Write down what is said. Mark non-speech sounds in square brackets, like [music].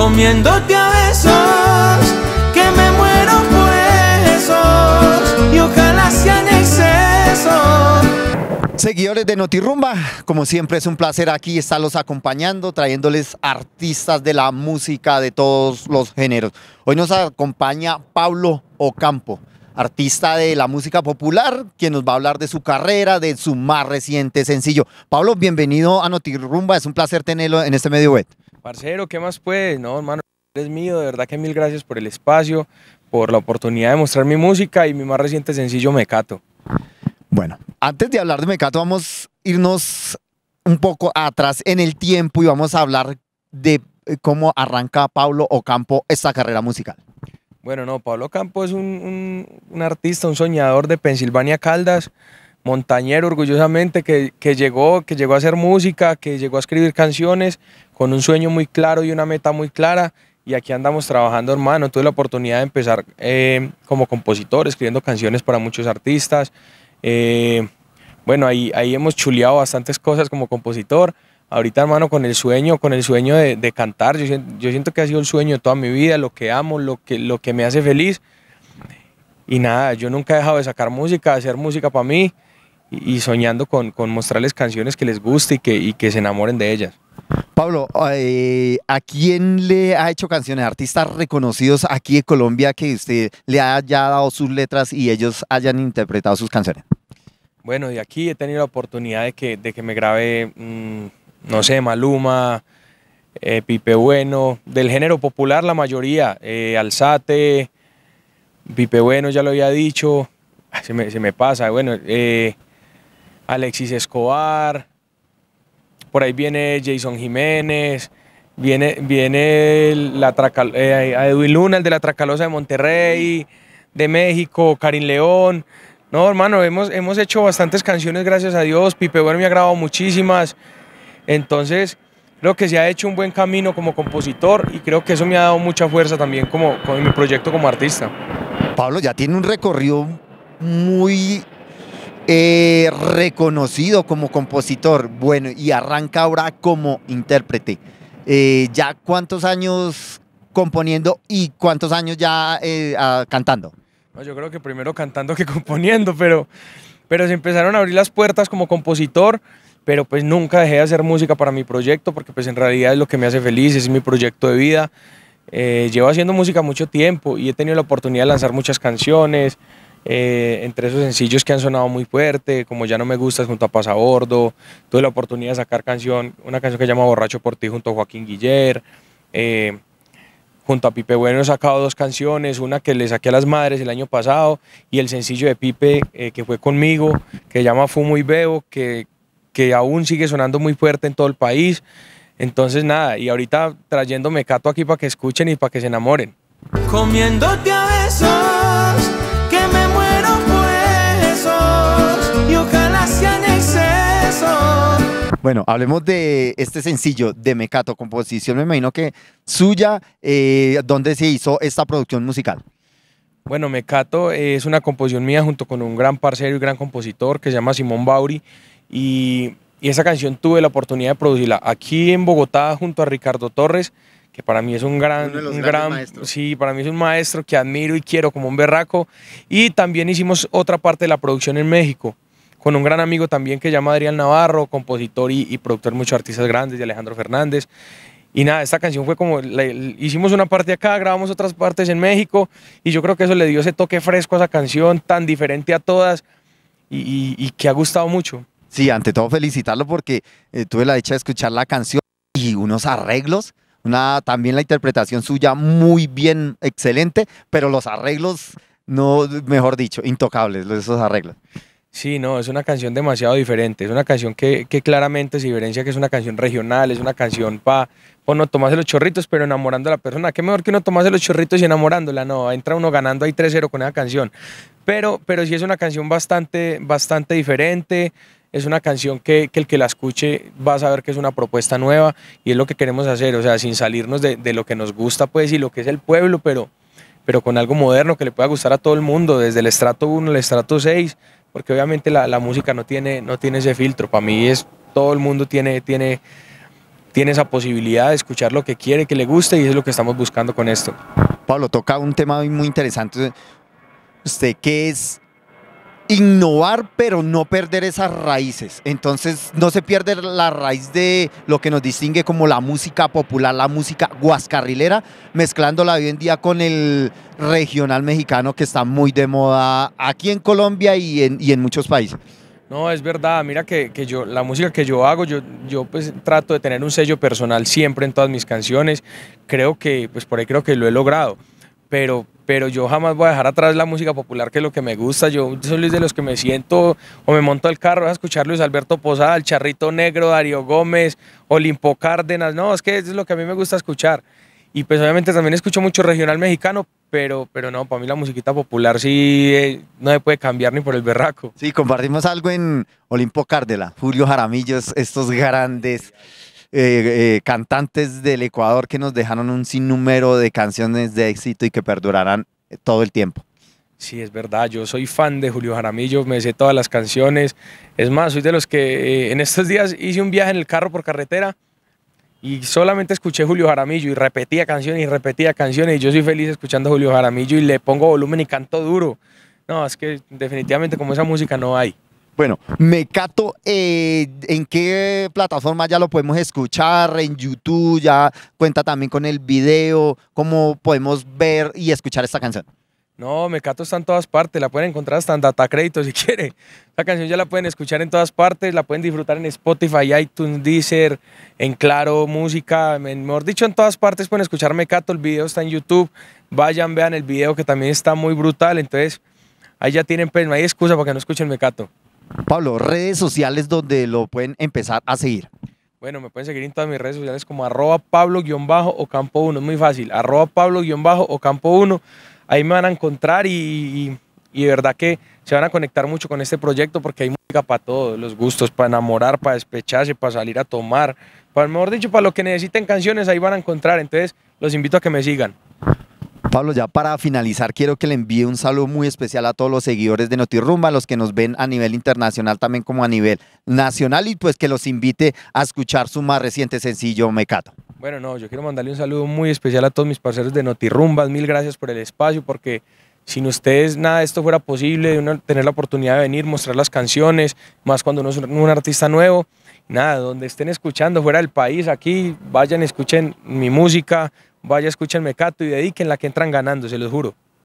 comiéndote a besos, que me muero por esos y ojalá sean excesos. Seguidores de Notirumba, como siempre es un placer aquí estarlos acompañando, trayéndoles artistas de la música de todos los géneros. Hoy nos acompaña Pablo Ocampo, artista de la música popular, quien nos va a hablar de su carrera, de su más reciente sencillo. Pablo, bienvenido a Notirumba, es un placer tenerlo en este medio web. Parcero, ¿qué más puedes? No, hermano, eres mío, de verdad que mil gracias por el espacio, por la oportunidad de mostrar mi música y mi más reciente sencillo, Mecato. Bueno, antes de hablar de Mecato, vamos a irnos un poco atrás en el tiempo y vamos a hablar de eh, cómo arranca Pablo Ocampo esta carrera musical. Bueno, no, Pablo Ocampo es un, un artista, un soñador de Pensilvania Caldas montañero orgullosamente que, que, llegó, que llegó a hacer música, que llegó a escribir canciones con un sueño muy claro y una meta muy clara. Y aquí andamos trabajando, hermano. Tuve la oportunidad de empezar eh, como compositor, escribiendo canciones para muchos artistas. Eh, bueno, ahí, ahí hemos chuleado bastantes cosas como compositor. Ahorita, hermano, con el sueño, con el sueño de, cantar, yo, siento que ha sido el sueño de toda mi vida, lo que amo, lo que, lo que me hace feliz. Y nada, yo nunca he dejado de sacar música, de hacer música para mí y, soñando con, mostrarles canciones que les guste y que, y que se enamoren de ellas. Pablo, eh, ¿a quién le ha hecho canciones? Artistas reconocidos aquí de Colombia que usted le haya dado sus letras y ellos hayan interpretado sus canciones. Bueno, de aquí he tenido la oportunidad de que, me grabe, mm, no sé, Maluma, eh, Pipe Bueno, del género popular la mayoría, eh, Alzate, Pipe Bueno ya lo había dicho, se me, pasa, bueno, Alexis Escobar, por ahí viene Jason Jiménez, viene, viene la eh, Edwin Luna, el de la Tracalosa de Monterrey, de México, Karim León. No, hermano, hemos, hemos hecho bastantes canciones, gracias a Dios. Pipe Bueno me ha grabado muchísimas. Entonces, creo que se ha hecho un buen camino como compositor y creo que eso me ha dado mucha fuerza también como, con mi proyecto como artista. Pablo ya tiene un recorrido muy eh, reconocido como compositor, bueno, y arranca ahora como intérprete. Eh, ¿Ya cuántos años componiendo y cuántos años ya eh, ah, cantando? No, yo creo que primero cantando que [laughs] componiendo, pero, pero se empezaron a abrir las puertas como compositor, pero pues nunca dejé de hacer música para mi proyecto, porque pues en realidad es lo que me hace feliz, es mi proyecto de vida. llevo haciendo música mucho tiempo y he tenido la oportunidad de lanzar muchas canciones, eh, entre esos sencillos que han sonado muy fuerte, como Ya no me gustas junto a Pasabordo, tuve la oportunidad de sacar canción, una canción que se llama Borracho por ti junto a Joaquín Guiller, eh, junto a Pipe Bueno he sacado dos canciones, una que le saqué a las madres el año pasado y el sencillo de Pipe eh, que fue conmigo, que se llama Fumo y Bebo, que, que aún sigue sonando muy fuerte en todo el país. Entonces nada, y ahorita trayéndome Cato aquí para que escuchen y para que se enamoren. Bueno, hablemos de este sencillo de Mecato, composición, me imagino que suya, eh, ¿dónde se hizo esta producción musical? Bueno, Mecato eh, es una composición mía junto con un gran parcero y gran compositor que se llama Simón Bauri y, esa canción tuve la oportunidad de producirla aquí en Bogotá junto a Ricardo Torres, que para mí es un gran, un gran sí, para mí es un maestro que admiro y quiero como un berraco. Y también hicimos otra parte de la producción en México, con un gran amigo también que llama Adrián Navarro, compositor y, productor de muchos artistas grandes, de Alejandro Fernández. Y nada, esta canción fue como, hicimos una parte acá, grabamos otras partes en México y yo creo que eso le dio ese toque fresco a esa canción, tan diferente a todas y, que ha gustado mucho. Sí, ante todo felicitarlo porque eh, tuve la dicha de escuchar la canción y unos arreglos, también la interpretación suya muy bien, excelente, pero los arreglos, no, mejor dicho, intocables, esos arreglos. Sí, no, es una canción demasiado diferente. Es una canción que, claramente se diferencia que es una canción regional, es una canción para no tomarse los chorritos, pero enamorando a la persona. Qué mejor que uno tomase los chorritos y enamorándola. No, entra uno ganando ahí 3-0 con esa canción. Pero, pero sí es una canción bastante, bastante diferente. Es una canción que, el que la escuche va a saber que es una propuesta nueva y es lo que queremos hacer, o sea, sin salirnos de, lo que nos gusta, pues, y lo que es el pueblo, pero, pero con algo moderno que le pueda gustar a todo el mundo, desde el estrato 1 el estrato 6 porque obviamente la, música no tiene, no tiene ese filtro. Para mí es, todo el mundo tiene, tiene, tiene esa posibilidad de escuchar lo que quiere, que le guste, y eso es lo que estamos buscando con esto. Pablo, toca un tema muy interesante. ¿Usted qué es innovar, pero no perder esas raíces. Entonces, no se pierde la raíz de lo que nos distingue como la música popular, la música guascarrilera, mezclándola hoy en día con el regional mexicano que está muy de moda aquí en Colombia y en, y en muchos países. No, es verdad, mira que, que, yo, la música que yo hago, yo, yo pues trato de tener un sello personal siempre en todas mis canciones, creo que, pues por ahí creo que lo he logrado pero, yo jamás voy a dejar atrás la música popular, que es lo que me gusta. Yo soy de los que me siento o me monto al carro a escuchar Luis Alberto Posada, El Charrito Negro, Darío Gómez, Olimpo Cárdenas. No, es que es lo que a mí me gusta escuchar. Y pues obviamente también escucho mucho regional mexicano, pero, pero no, para mí la musiquita popular sí eh, no se puede cambiar ni por el berraco. Sí, compartimos algo en Olimpo Cárdenas, Julio Jaramillo, estos grandes. Eh, eh, cantantes del Ecuador que nos dejaron un sinnúmero de canciones de éxito y que perdurarán eh, todo el tiempo. Sí, es verdad, yo soy fan de Julio Jaramillo, me sé todas las canciones. Es más, soy de los que en estos días hice un viaje en el carro por carretera y solamente escuché Julio Jaramillo y repetía canciones y repetía canciones y yo soy feliz escuchando Julio Jaramillo y le pongo volumen y canto duro. No, es que definitivamente como esa música no hay. Bueno, Mecato, eh, ¿en qué plataforma ya lo podemos escuchar? ¿En YouTube? ¿Ya cuenta también con el video? ¿Cómo podemos ver y escuchar esta canción? No, Mecato está en todas partes, la pueden encontrar hasta en Data Crédito [laughs] si quieren. La canción ya la pueden escuchar en todas partes, la pueden disfrutar en Spotify, iTunes, Deezer, en Claro Música, mejor dicho, en todas partes pueden escuchar Mecato, el video está en YouTube, vayan, vean el video que también está muy brutal, entonces ahí ya tienen, pues no hay excusa para que no escuchen Mecato. Pablo, redes sociales donde lo pueden empezar a seguir. Bueno, me pueden seguir en todas mis redes sociales como arroba pablo-bajo o campo 1. Es muy fácil, arroba pablo-bajo o campo 1. Ahí me van a encontrar y, de verdad que se van a conectar mucho con este proyecto porque hay música para todos los gustos, para enamorar, para despecharse, para salir a tomar. Para, mejor dicho, para lo que necesiten canciones, ahí van a encontrar. Entonces, los invito a que me sigan. Pablo, ya para finalizar, quiero que le envíe un saludo muy especial a todos los seguidores de Notirrumba, los que nos ven a nivel internacional, también como a nivel nacional, y pues que los invite a escuchar su más reciente sencillo, Mecato. Bueno, no, yo quiero mandarle un saludo muy especial a todos mis parceros de Notirrumbas, mil gracias por el espacio, porque sin ustedes nada de esto fuera posible, tener la oportunidad de venir, mostrar las canciones, más cuando uno es un artista nuevo, nada, donde estén escuchando fuera del país, aquí, vayan, escuchen mi música, vaya, escuchen Mecato y dediquen la que entran ganando, se los juro.